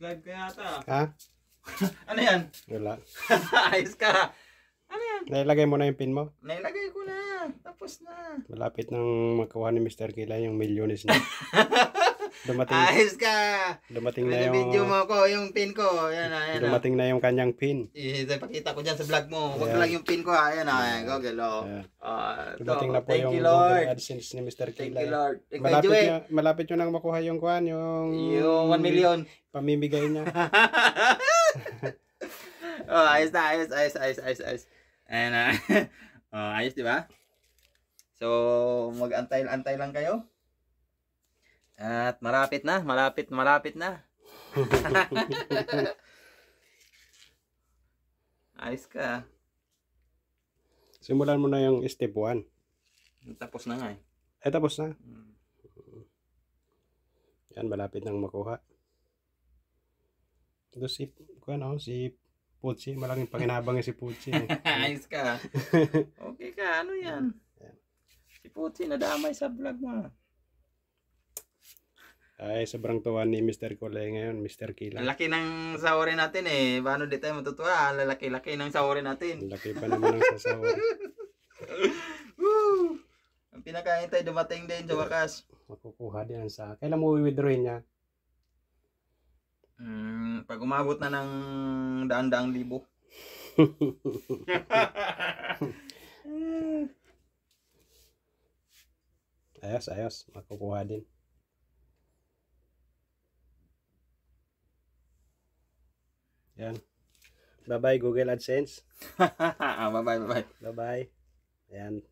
Nag-live ka yata. Ha? ano yan? Wala. Ayos ka. Ano yan? Nailagay mo na yung pin mo? Nailagay ko na. Tapos na. Malapit nang makuha ni Mr. Kila yung millions niya. Dumating. Ayos ka. Dumating na yung video mo ko, yung pin ko. Ayan, ayan. Dumating na yung kanyang pin. Ipakita ko diyan sa vlog mo. Huwag lang yung pin ko ha. Ayan, ayan. Google oh. Uh, dumating na po yung Google AdSense ni Mr. Kila. Thank you Lord. Malapit niya, malapit niyo nang makuha yung kuan, yung yung 1 million pamimigay niya. oh, ayos na, ayos, ayos, ayos, ayos, ayos. Ayan, uh, oh, ayos, di ba? So, mag-antay-antay lang kayo. At marapit na, malapit, malapit na. Ayos ka. Simulan mo na yung step 1. Tapos na nga eh. Eh, tapos na. Hmm. Yan, malapit nang makuha. Ito si, ano, si Putsi. Malaking panginabang eh si Putsi. Eh. Ayos ka. okay ka, ano yan? Si Putsi, nadamay sa vlog mo. Ay, sobrang tuwa ni Mr. Kulay ngayon, Mr. Kila. Ang laki ng sahori natin eh. Paano di tayo matutuwa? Ang lalaki-laki ng sahori natin. Ang laki pa naman ng sahori. Woo! Ang pinakain tayo dumating din sa wakas. Makukuha din sa... Kailan mo i-withdraw niya? Mm, pag umabot na ng daan-daang libo. ayos, ayos. Makukuha din. Yan. Bye-bye Google AdSense. Ah, bye-bye, bye-bye. Bye-bye. Yan.